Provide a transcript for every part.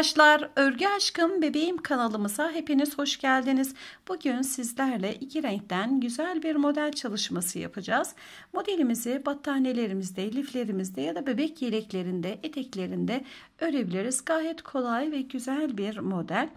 Merhabalar, Örgü Aşkım Bebeğim kanalımıza hepiniz hoş geldiniz. Bugün sizlerle iki renkten güzel bir model çalışması yapacağız. Modelimizi battaniyelerimizde, liflerimizde ya da bebek yeleklerinde, eteklerinde örebiliriz. Gayet kolay ve güzel bir model.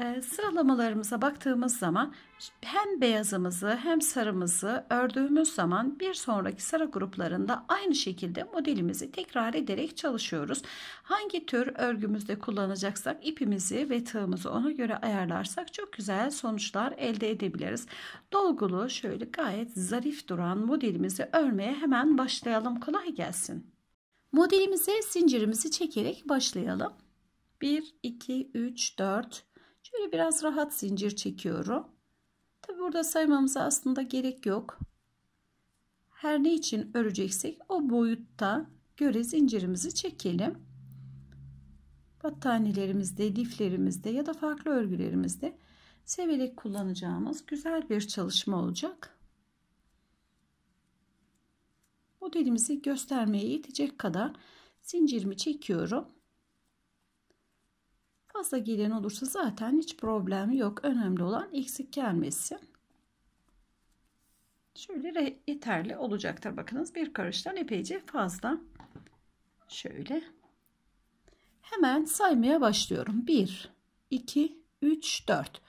Ee, sıralamalarımıza baktığımız zaman hem beyazımızı hem sarımızı ördüğümüz zaman bir sonraki sıra gruplarında aynı şekilde modelimizi tekrar ederek çalışıyoruz. Hangi tür örgümüzde kullanacaksak ipimizi ve tığımızı ona göre ayarlarsak çok güzel sonuçlar elde edebiliriz. Dolgulu şöyle gayet zarif duran modelimizi örmeye hemen başlayalım. Kolay gelsin. Modelimize zincirimizi çekerek başlayalım. 1, 2, 3, 4, Şöyle biraz rahat zincir çekiyorum. Tabi burada saymamıza aslında gerek yok. Her ne için öreceksek o boyutta göre zincirimizi çekelim. Battaniyelerimizde, liflerimizde ya da farklı örgülerimizde severek kullanacağımız güzel bir çalışma olacak. Modelimizi göstermeye yetecek kadar zincirimi çekiyorum. Fazla gelen olursa zaten hiç problem yok. Önemli olan eksik gelmesi. Şöyle yeterli olacaktır. Bakınız bir karıştan epeyce fazla. Şöyle. Hemen saymaya başlıyorum. 1, 2, 3, 4.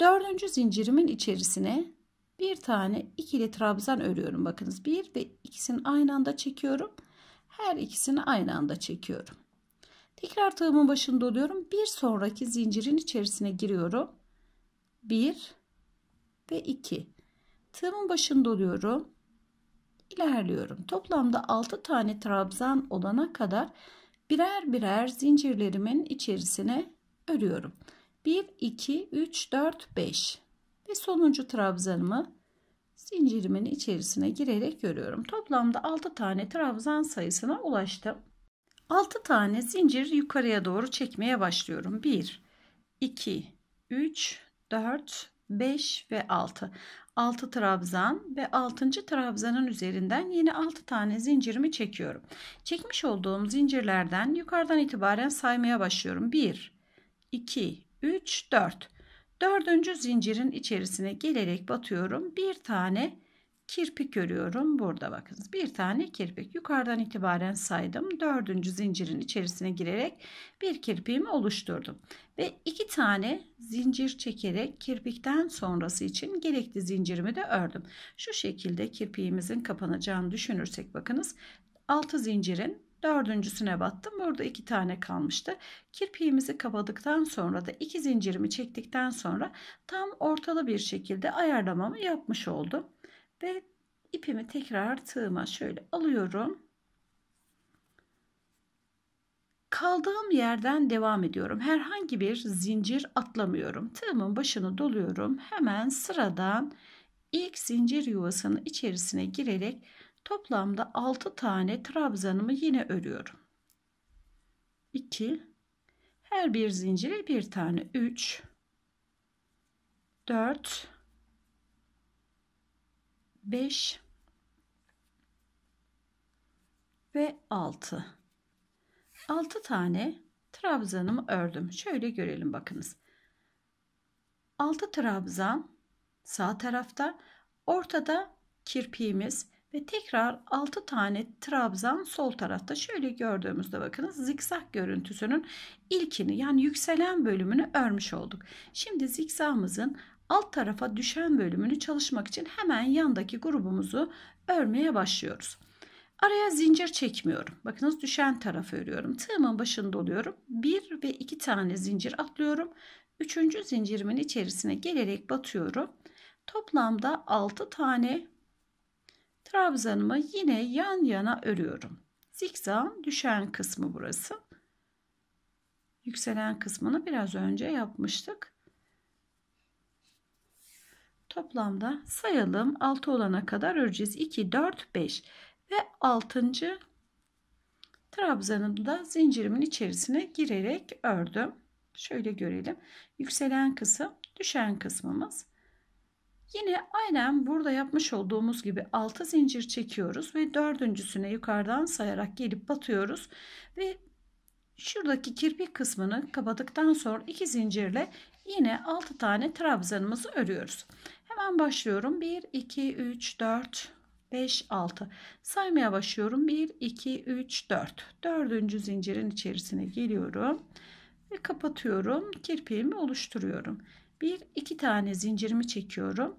Dördüncü zincirimin içerisine bir tane ikili trabzan örüyorum. Bakınız bir ve ikisini aynı anda çekiyorum. Her ikisini aynı anda çekiyorum. Tekrar tığımın başında oluyorum. Bir sonraki zincirin içerisine giriyorum. 1 ve 2. Tığımın başında oluyorum. İlerliyorum. Toplamda 6 tane trabzan olana kadar birer birer zincirlerimin içerisine örüyorum. 1, 2, 3, 4, 5 ve sonuncu trabzanımı zincirimin içerisine girerek örüyorum. Toplamda 6 tane trabzan sayısına ulaştım. 6 tane zincir yukarıya doğru çekmeye başlıyorum. 1, 2, 3, 4, 5 ve 6. 6 trabzan ve 6. trabzanın üzerinden yeni 6 tane zincirimi çekiyorum. Çekmiş olduğum zincirlerden yukarıdan itibaren saymaya başlıyorum. 1, 2, 3, 4. Dördüncü zincirin içerisine gelerek batıyorum. Bir tane kirpik görüyorum burada bakınız bir tane kirpik yukarıdan itibaren saydım dördüncü zincirin içerisine girerek bir kirpiğimi oluşturdum ve iki tane zincir çekerek kirpikten sonrası için gerekli zincirimi de ördüm şu şekilde kirpiğimizin kapanacağını düşünürsek bakınız altı zincirin dördüncüsüne battım. Burada iki tane kalmıştı. Kirpiğimizi kapadıktan sonra da iki zincirimi çektikten sonra tam ortalı bir şekilde ayarlamamı yapmış oldum. Ve ipimi tekrar tığıma şöyle alıyorum. Kaldığım yerden devam ediyorum. Herhangi bir zincir atlamıyorum. Tığımın başını doluyorum. Hemen sıradan ilk zincir yuvasının içerisine girerek toplamda 6 tane trabzanımı yine örüyorum. 2 her bir zincire bir tane 3 4 5 ve 6. 6 tane trabzanımı ördüm. Şöyle görelim bakınız. 6 trabzan sağ tarafta, ortada kirpiğimiz ve tekrar 6 tane trabzan sol tarafta. Şöyle gördüğümüzde bakınız zikzak görüntüsünün ilkini yani yükselen bölümünü örmüş olduk. Şimdi zikzağımızın alt tarafa düşen bölümünü çalışmak için hemen yandaki grubumuzu örmeye başlıyoruz. Araya zincir çekmiyorum. Bakınız düşen tarafı örüyorum. Tığımın başında oluyorum. Bir ve iki tane zincir atlıyorum. Üçüncü zincirimin içerisine gelerek batıyorum. Toplamda 6 tane trabzanımı yine yan yana örüyorum. Zikzağın düşen kısmı burası. Yükselen kısmını biraz önce yapmıştık. Toplamda sayalım 6 olana kadar öreceğiz. 2, 4, 5 ve 6. trabzanımı da zincirimin içerisine girerek ördüm. Şöyle görelim. Yükselen kısım, düşen kısmımız. Yine aynen burada yapmış olduğumuz gibi 6 zincir çekiyoruz ve dördüncüsüne yukarıdan sayarak gelip batıyoruz ve şuradaki kirpik kısmını kapadıktan sonra 2 zincirle yine 6 tane trabzanımızı örüyoruz. Hemen başlıyorum. 1, 2, 3, 4, 5, 6. Saymaya başlıyorum. 1, 2, 3, 4. Dördüncü zincirin içerisine geliyorum. Ve kapatıyorum. Kirpiğimi oluşturuyorum. 1, 2 tane zincirimi çekiyorum.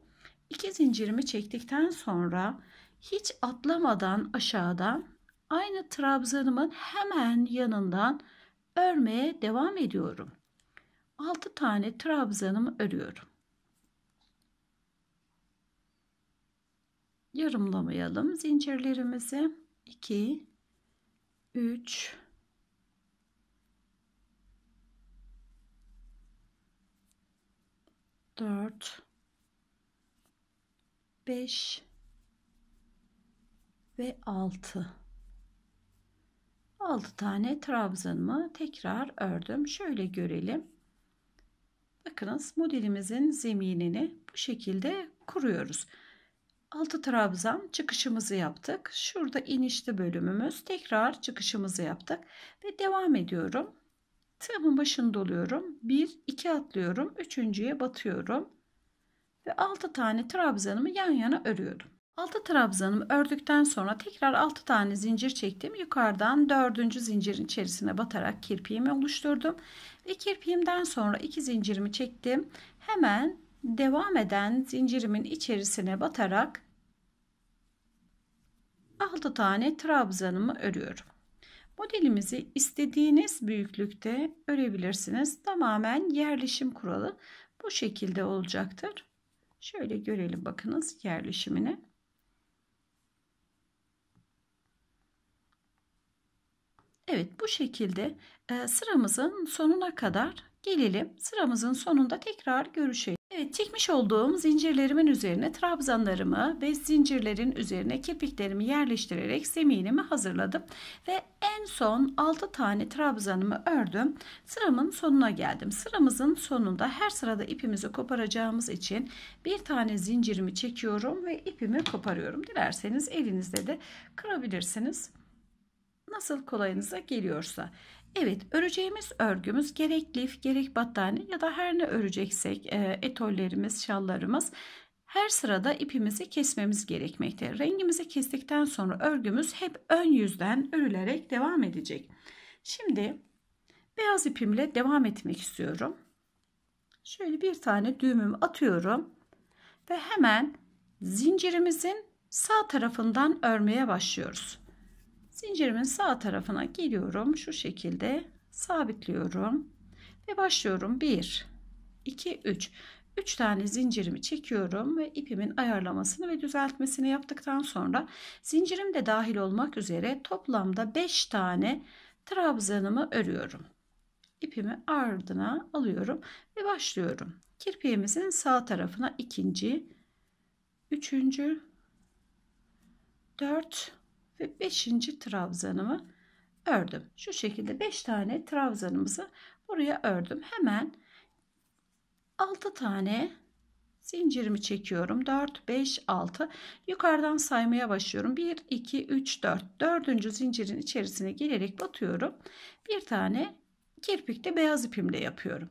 2 zincirimi çektikten sonra hiç atlamadan aşağıdan aynı trabzanımın hemen yanından örmeye devam ediyorum. 6 tane trabzanımı örüyorum. yarımlamayalım zincirlerimizi 2 3 4 5 ve 6 6 tane trabzanımı tekrar ördüm şöyle görelim bakınız modelimizin zeminini bu şekilde kuruyoruz altı trabzan çıkışımızı yaptık. Şurada inişli bölümümüz. Tekrar çıkışımızı yaptık ve devam ediyorum. Tığımın başını doluyorum. 1 2 atlıyorum. Üçüncüye batıyorum. Ve 6 tane trabzanımı yan yana örüyorum. 6 trabzanımı ördükten sonra tekrar 6 tane zincir çektim. Yukarıdan 4. zincirin içerisine batarak kirpiğimi oluşturdum. Ve kirpiğimden sonra 2 zincirimi çektim. Hemen devam eden zincirimin içerisine batarak 6 tane trabzanımı örüyorum. Modelimizi istediğiniz büyüklükte örebilirsiniz. Tamamen yerleşim kuralı bu şekilde olacaktır. Şöyle görelim bakınız yerleşimini. Evet bu şekilde e, sıramızın sonuna kadar gelelim. Sıramızın sonunda tekrar görüşelim. Evet çekmiş olduğum zincirlerimin üzerine trabzanlarımı ve zincirlerin üzerine kirpiklerimi yerleştirerek zeminimi hazırladım. Ve en son 6 tane trabzanımı ördüm. Sıramın sonuna geldim. Sıramızın sonunda her sırada ipimizi koparacağımız için bir tane zincirimi çekiyorum ve ipimi koparıyorum. Dilerseniz elinizde de kırabilirsiniz. Nasıl kolayınıza geliyorsa. Evet, öreceğimiz örgümüz gerek lif, gerek battaniye ya da her ne öreceksek e, etollerimiz, şallarımız her sırada ipimizi kesmemiz gerekmekte. Rengimizi kestikten sonra örgümüz hep ön yüzden örülerek devam edecek. Şimdi beyaz ipimle devam etmek istiyorum. Şöyle bir tane düğümümü atıyorum ve hemen zincirimizin sağ tarafından örmeye başlıyoruz. Zincirimin sağ tarafına giriyorum, Şu şekilde sabitliyorum. Ve başlıyorum. 1, 2, 3. 3 tane zincirimi çekiyorum ve ipimin ayarlamasını ve düzeltmesini yaptıktan sonra zincirim de dahil olmak üzere toplamda 5 tane trabzanımı örüyorum. İpimi ardına alıyorum ve başlıyorum. Kirpiğimizin sağ tarafına ikinci, üçüncü, dört, ve 5. trabzanımı ördüm. Şu şekilde 5 tane trabzanımızı buraya ördüm. Hemen 6 tane zincirimi çekiyorum. 4, 5, 6. Yukarıdan saymaya başlıyorum. 1, 2, 3, 4. Dördüncü zincirin içerisine girerek batıyorum. Bir tane kirpikte beyaz ipimle yapıyorum.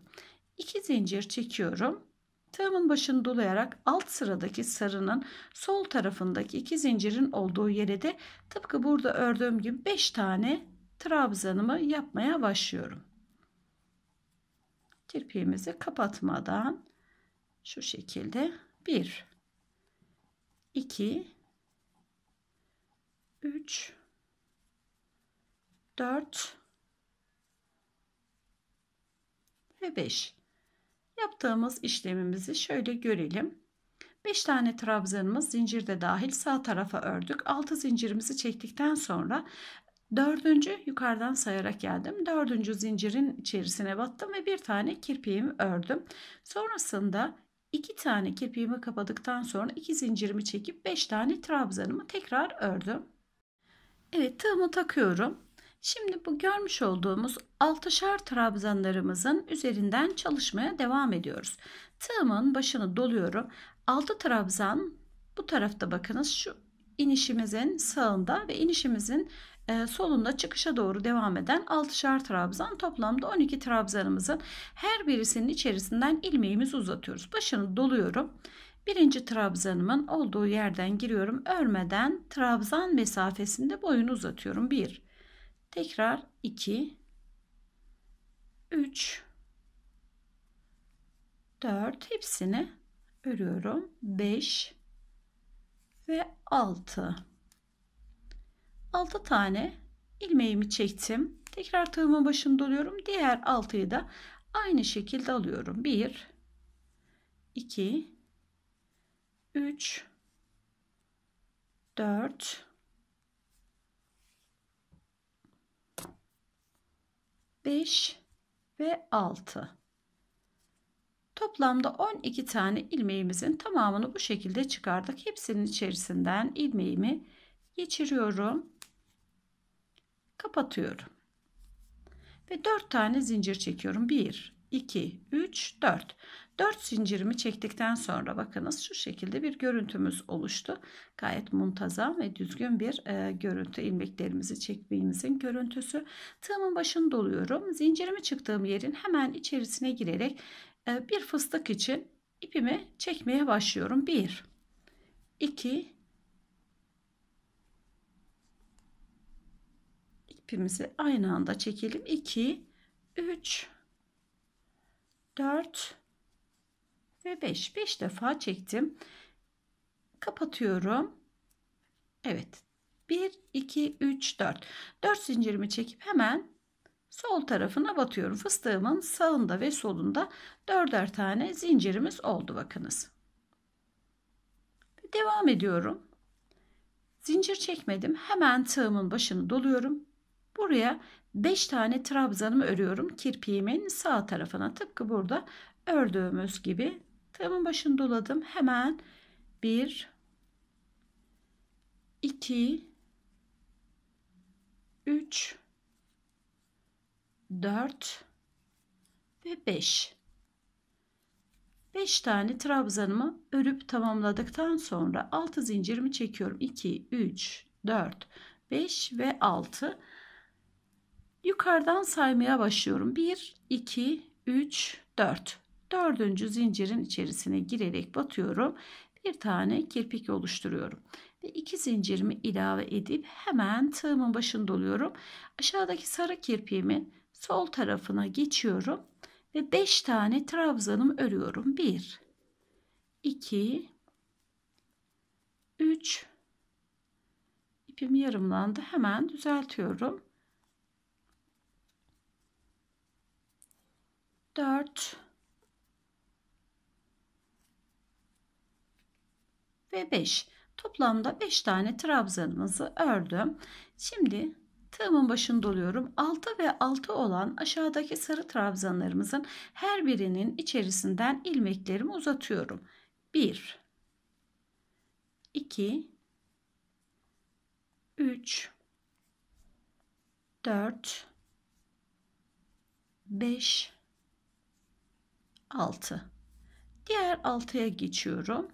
2 zincir çekiyorum. Tığımın başını dolayarak alt sıradaki sarının sol tarafındaki iki zincirin olduğu yere de tıpkı burada ördüğüm gibi 5 tane trabzanımı yapmaya başlıyorum. Kirpiğimizi kapatmadan şu şekilde 1 2 3 4 ve 5 Yaptığımız işlemimizi şöyle görelim. 5 tane trabzanımız zincirde dahil sağ tarafa ördük. 6 zincirimizi çektikten sonra dördüncü yukarıdan sayarak geldim. Dördüncü zincirin içerisine battım ve bir tane kirpiğimi ördüm. Sonrasında iki tane kirpiğimi kapadıktan sonra iki zincirimi çekip 5 tane trabzanımı tekrar ördüm. Evet tığımı takıyorum. Şimdi bu görmüş olduğumuz altışar trabzanlarımızın üzerinden çalışmaya devam ediyoruz. Tığımın başını doluyorum. Altı trabzan bu tarafta bakınız şu inişimizin sağında ve inişimizin e, solunda çıkışa doğru devam eden altışar trabzan toplamda 12 trabzanımızın her birisinin içerisinden ilmeğimizi uzatıyoruz. Başını doluyorum. Birinci trabzanımın olduğu yerden giriyorum. Örmeden trabzan mesafesinde boyunu uzatıyorum. 1 Tekrar 2 3 4 hepsini örüyorum. 5 ve 6 6 tane ilmeğimi çektim. Tekrar tığımın başını doluyorum. Diğer 6'yı da aynı şekilde alıyorum. 1 2 3 4 5 ve 6. Toplamda 12 tane ilmeğimizin tamamını bu şekilde çıkardık. Hepsinin içerisinden ilmeğimi geçiriyorum. Kapatıyorum. Ve 4 tane zincir çekiyorum. 1, 2, 3, 4. 4 zincirimi çektikten sonra bakınız şu şekilde bir görüntümüz oluştu. Gayet muntazam ve düzgün bir e, görüntü ilmeklerimizi çektiğimizin görüntüsü. Tığımın başını doluyorum. Zincirimi çıktığım yerin hemen içerisine girerek e, bir fıstık için ipimi çekmeye başlıyorum. 1 2 ipimizi aynı anda çekelim. 2 3 4 ve 5. 5 defa çektim. Kapatıyorum. Evet. 1, 2, 3, 4. 4 zincirimi çekip hemen sol tarafına batıyorum. Fıstığımın sağında ve solunda dörder tane zincirimiz oldu bakınız. Devam ediyorum. Zincir çekmedim. Hemen tığımın başını doluyorum. Buraya 5 tane trabzanımı örüyorum. Kirpiğimin sağ tarafına tıpkı burada ördüğümüz gibi Tığımın başını doladım. Hemen 1 2 3 4 ve 5 5 tane trabzanımı örüp tamamladıktan sonra 6 zincirimi çekiyorum 2 3 4 5 ve 6 yukarıdan saymaya başlıyorum 1 2 3 4 dördüncü zincirin içerisine girerek batıyorum. Bir tane kirpik oluşturuyorum. Ve iki zincirimi ilave edip hemen tığımın başını doluyorum. Aşağıdaki sarı kirpiğimin sol tarafına geçiyorum. Ve 5 tane trabzanımı örüyorum. 1, 2, 3, ipim yarımlandı. Hemen düzeltiyorum. 4 ve 5. Toplamda 5 tane trabzanımızı ördüm. Şimdi tığımın başını doluyorum. 6 ve 6 olan aşağıdaki sarı trabzanlarımızın her birinin içerisinden ilmeklerimi uzatıyorum. 1 2 3 4 5 6 diğer 6'ya geçiyorum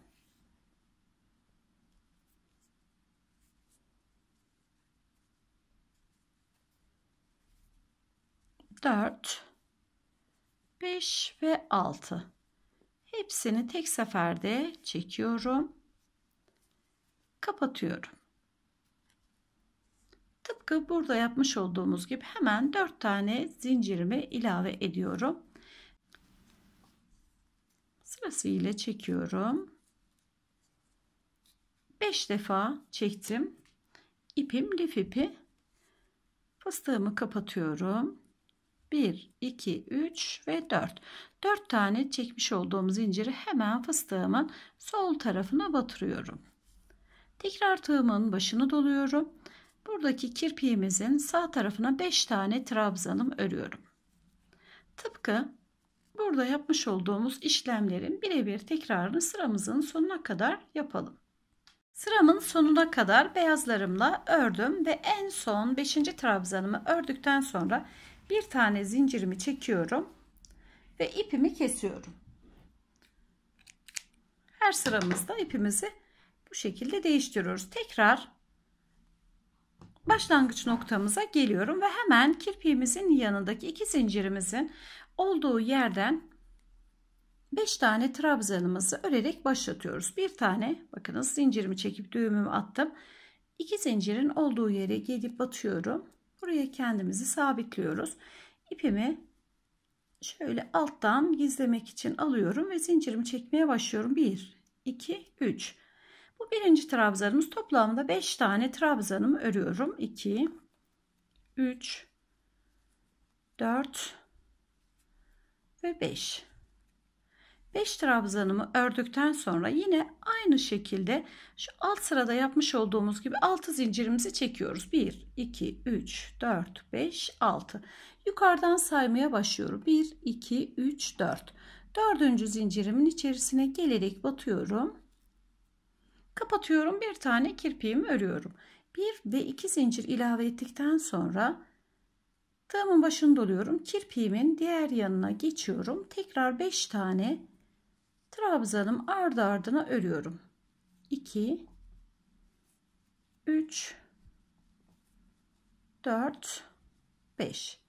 4, 5 ve 6. Hepsini tek seferde çekiyorum. Kapatıyorum. Tıpkı burada yapmış olduğumuz gibi hemen 4 tane zincirimi ilave ediyorum. Sırasıyla çekiyorum. 5 defa çektim. İpim lif ipi. Fıstığımı kapatıyorum. 1, 2, 3 ve 4. 4 tane çekmiş olduğum zinciri hemen fıstığımın sol tarafına batırıyorum. Tekrar tığımın başını doluyorum. Buradaki kirpiğimizin sağ tarafına 5 tane trabzanım örüyorum. Tıpkı burada yapmış olduğumuz işlemlerin birebir tekrarını sıramızın sonuna kadar yapalım. Sıramın sonuna kadar beyazlarımla ördüm ve en son 5. trabzanımı ördükten sonra bir tane zincirimi çekiyorum ve ipimi kesiyorum. Her sıramızda ipimizi bu şekilde değiştiriyoruz. Tekrar başlangıç noktamıza geliyorum ve hemen kirpiğimizin yanındaki iki zincirimizin olduğu yerden 5 tane trabzanımızı örerek başlatıyoruz. Bir tane bakınız zincirimi çekip düğümümü attım. İki zincirin olduğu yere gelip batıyorum. Buraya kendimizi sabitliyoruz. İpimi şöyle alttan gizlemek için alıyorum ve zincirimi çekmeye başlıyorum. 1, 2, 3. Bu birinci trabzanımız. Toplamda 5 tane trabzanımı örüyorum. 2, 3, 4 ve 5. 5 trabzanımı ördükten sonra yine aynı şekilde şu alt sırada yapmış olduğumuz gibi 6 zincirimizi çekiyoruz. 1, 2, 3, 4, 5, 6. Yukarıdan saymaya başlıyorum. 1, 2, 3, 4. Dördüncü zincirimin içerisine gelerek batıyorum. Kapatıyorum. Bir tane kirpiğimi örüyorum. 1 ve 2 zincir ilave ettikten sonra tığımın başını doluyorum. Kirpiğimin diğer yanına geçiyorum. Tekrar 5 tane trabzanım ardı ardına örüyorum 2 3 4 5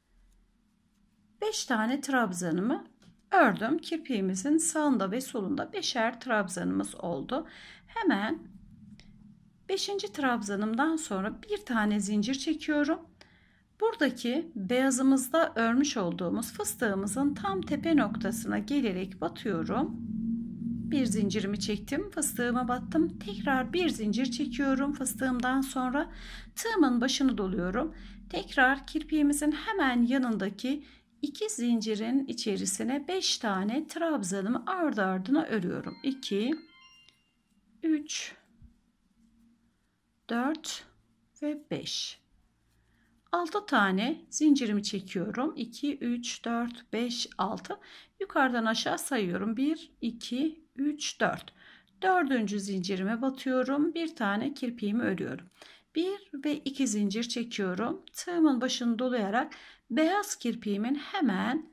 5 tane trabzanımı ördüm kirpiğimizin sağında ve solunda beşer trabzanımız oldu hemen 5. trabzanımdan sonra bir tane zincir çekiyorum buradaki beyazımızda örmüş olduğumuz fıstığımızın tam tepe noktasına gelerek batıyorum bir zincirimi çektim fıstığıma battım tekrar bir zincir çekiyorum fıstığımdan sonra tığımın başını doluyorum tekrar kirpiğimizin hemen yanındaki iki zincirin içerisine 5 tane trabzanımı ardı ardına örüyorum 2 3 4 ve 5 6 tane zincirimi çekiyorum 2 3 4 5 6 yukarıdan aşağı sayıyorum 1 2 3, 4. Dördüncü zincirime batıyorum. Bir tane kirpiğimi örüyorum. 1 ve 2 zincir çekiyorum. Tığımın başını dolayarak beyaz kirpiğimin hemen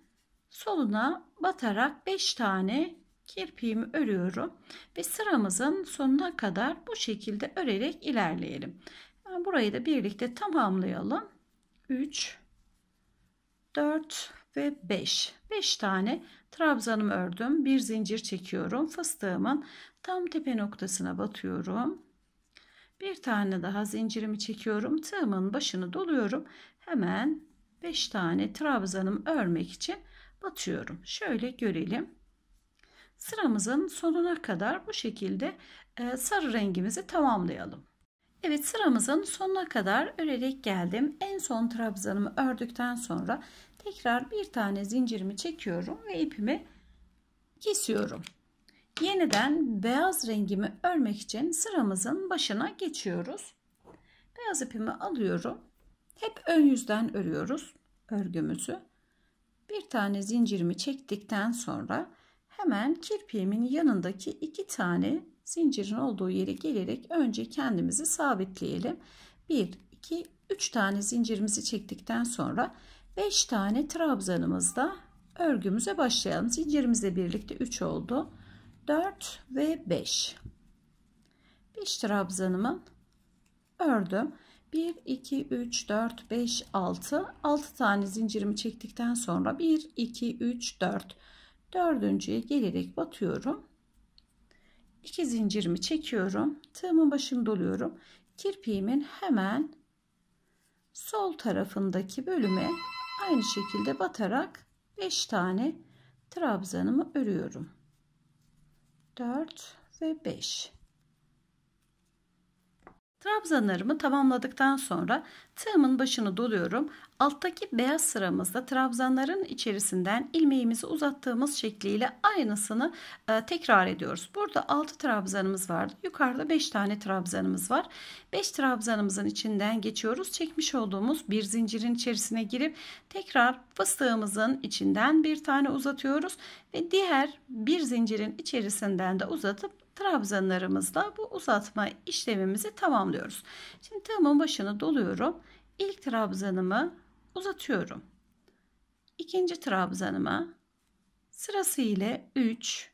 soluna batarak 5 tane kirpiğimi örüyorum. Ve sıramızın sonuna kadar bu şekilde örerek ilerleyelim. burayı da birlikte tamamlayalım. 3 4 ve 5. 5 tane trabzanım ördüm. Bir zincir çekiyorum. Fıstığımın tam tepe noktasına batıyorum. Bir tane daha zincirimi çekiyorum. Tığımın başını doluyorum. Hemen 5 tane trabzanım örmek için batıyorum. Şöyle görelim. Sıramızın sonuna kadar bu şekilde e, sarı rengimizi tamamlayalım. Evet sıramızın sonuna kadar örerek geldim. En son trabzanımı ördükten sonra tekrar bir tane zincirimi çekiyorum ve ipimi kesiyorum. Yeniden beyaz rengimi örmek için sıramızın başına geçiyoruz. Beyaz ipimi alıyorum. Hep ön yüzden örüyoruz örgümüzü. Bir tane zincirimi çektikten sonra hemen kirpiğimin yanındaki iki tane zincirin olduğu yere gelerek önce kendimizi sabitleyelim. 1, 2, 3 tane zincirimizi çektikten sonra 5 tane trabzanımızda örgümüze başlayalım. Zincirimizle birlikte 3 oldu. 4 ve 5. 5 trabzanımı ördüm. 1 2 3 4 5 6 6 tane zincirimi çektikten sonra 1 2 3 4 dördüncüye gelerek batıyorum. 2 zincirimi çekiyorum. Tığımın başını doluyorum. Kirpiğimin hemen sol tarafındaki bölüme aynı şekilde batarak 5 tane trabzanımı örüyorum. 4 ve 5. Trabzanlarımı tamamladıktan sonra tığımın başını doluyorum. Alttaki beyaz sıramızda trabzanların içerisinden ilmeğimizi uzattığımız şekliyle aynısını e, tekrar ediyoruz. Burada 6 trabzanımız vardı. Yukarıda 5 tane trabzanımız var. 5 trabzanımızın içinden geçiyoruz. Çekmiş olduğumuz bir zincirin içerisine girip tekrar fıstığımızın içinden bir tane uzatıyoruz ve diğer bir zincirin içerisinden de uzatıp trabzanlarımızla bu uzatma işlemimizi tamamlıyoruz. Şimdi tığımın başını doluyorum. İlk trabzanımı uzatıyorum. İkinci trabzanıma sırasıyla 3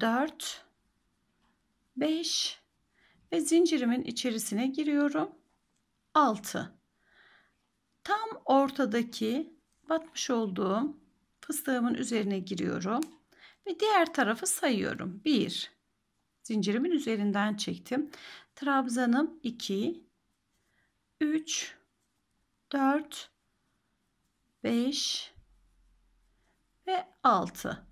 4 5 ve zincirimin içerisine giriyorum. 6 Tam ortadaki batmış olduğum fıstığımın üzerine giriyorum. Ve diğer tarafı sayıyorum. 1. Zincirimin üzerinden çektim. Trabzanım 2. 3. 4. 5. Ve 6.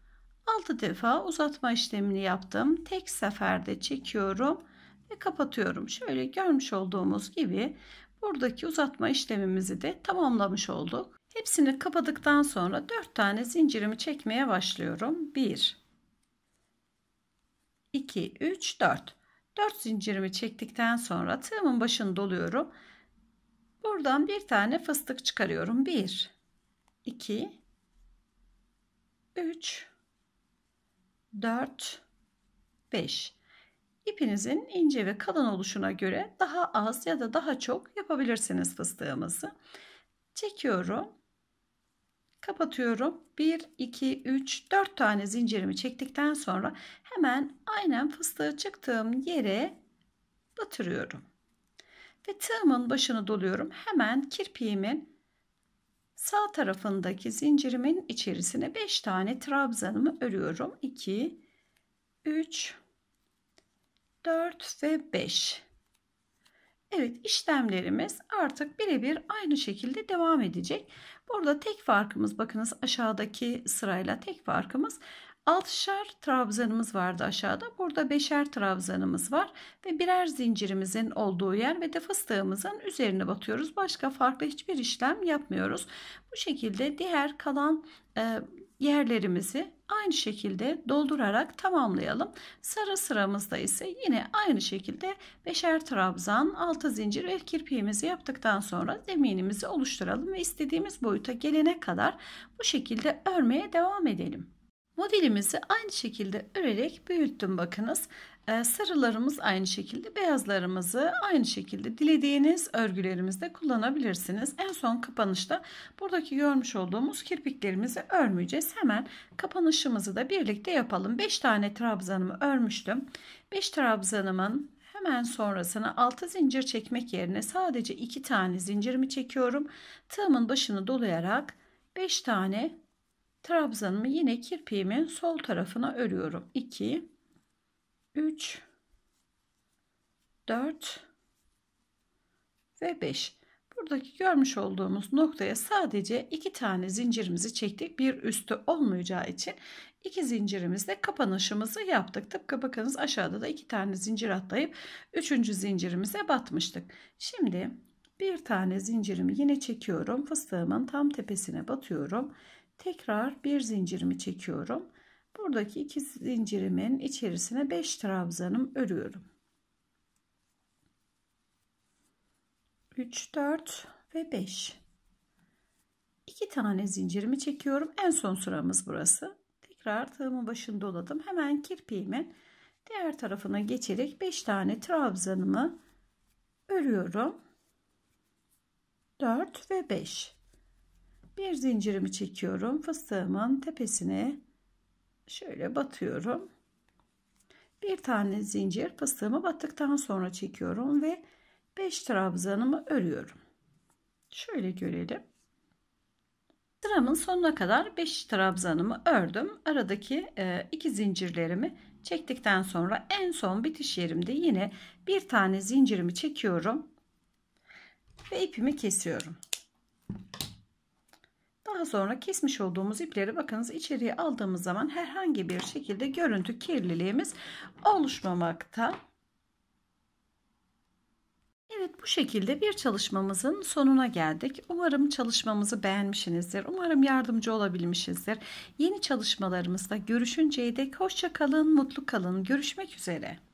6 defa uzatma işlemini yaptım. Tek seferde çekiyorum ve kapatıyorum. Şöyle görmüş olduğumuz gibi buradaki uzatma işlemimizi de tamamlamış olduk. Hepsini kapadıktan sonra 4 tane zincirimi çekmeye başlıyorum. 1 2 3 4 4 zincirimi çektikten sonra tığımın başını doluyorum. Buradan bir tane fıstık çıkarıyorum. 1 2 3 4 5 İpinizin ince ve kalın oluşuna göre daha az ya da daha çok yapabilirsiniz fıstığımızı. Çekiyorum kapatıyorum. 1, 2, 3, 4 tane zincirimi çektikten sonra hemen aynen fıstığı çıktığım yere batırıyorum. Ve tığımın başını doluyorum. Hemen kirpiğimin sağ tarafındaki zincirimin içerisine 5 tane trabzanımı örüyorum. 2, 3, 4 ve 5. Evet işlemlerimiz artık birebir aynı şekilde devam edecek. Burada tek farkımız bakınız aşağıdaki sırayla tek farkımız altışar trabzanımız vardı aşağıda. Burada beşer trabzanımız var ve birer zincirimizin olduğu yer ve de fıstığımızın üzerine batıyoruz. Başka farklı hiçbir işlem yapmıyoruz. Bu şekilde diğer kalan yerlerimizi aynı şekilde doldurarak tamamlayalım. Sarı sıramızda ise yine aynı şekilde beşer trabzan, altı zincir ve kirpiğimizi yaptıktan sonra zeminimizi oluşturalım ve istediğimiz boyuta gelene kadar bu şekilde örmeye devam edelim. Modelimizi aynı şekilde örerek büyüttüm bakınız. Ee, sarılarımız aynı şekilde beyazlarımızı aynı şekilde dilediğiniz örgülerimizde kullanabilirsiniz. En son kapanışta buradaki görmüş olduğumuz kirpiklerimizi örmeyeceğiz. Hemen kapanışımızı da birlikte yapalım. 5 tane trabzanımı örmüştüm. 5 trabzanımın hemen sonrasına 6 zincir çekmek yerine sadece 2 tane zincirimi çekiyorum. Tığımın başını dolayarak 5 tane trabzanımı yine kirpiğimin sol tarafına örüyorum. 2 3 4 ve 5 buradaki görmüş olduğumuz noktaya sadece iki tane zincirimizi çektik. Bir üstü olmayacağı için iki zincirimizle kapanışımızı yaptık. Tıpkı bakınız aşağıda da iki tane zincir atlayıp üçüncü zincirimize batmıştık. Şimdi bir tane zincirimi yine çekiyorum. Fıstığımın tam tepesine batıyorum. Tekrar bir zincirimi çekiyorum buradaki iki zincirimin içerisine 5 trabzanım örüyorum 3 4 ve 5 2 tane zincirimi çekiyorum en son sıramız burası tekrar tığımın başını doladım hemen kirpiğimin diğer tarafına geçerek 5 tane trabzanımı örüyorum 4 ve 5 bir zincirimi çekiyorum fıstığımın tepesine şöyle batıyorum. Bir tane zincir fıstığımı battıktan sonra çekiyorum ve 5 trabzanımı örüyorum. Şöyle görelim. Sıramın sonuna kadar 5 trabzanımı ördüm. Aradaki e, iki zincirlerimi çektikten sonra en son bitiş yerimde yine bir tane zincirimi çekiyorum ve ipimi kesiyorum. Daha sonra kesmiş olduğumuz ipleri bakınız içeriye aldığımız zaman herhangi bir şekilde görüntü kirliliğimiz oluşmamakta. Evet bu şekilde bir çalışmamızın sonuna geldik. Umarım çalışmamızı beğenmişsinizdir. Umarım yardımcı olabilmişizdir. Yeni çalışmalarımızda görüşünceye dek hoşça kalın, mutlu kalın. Görüşmek üzere.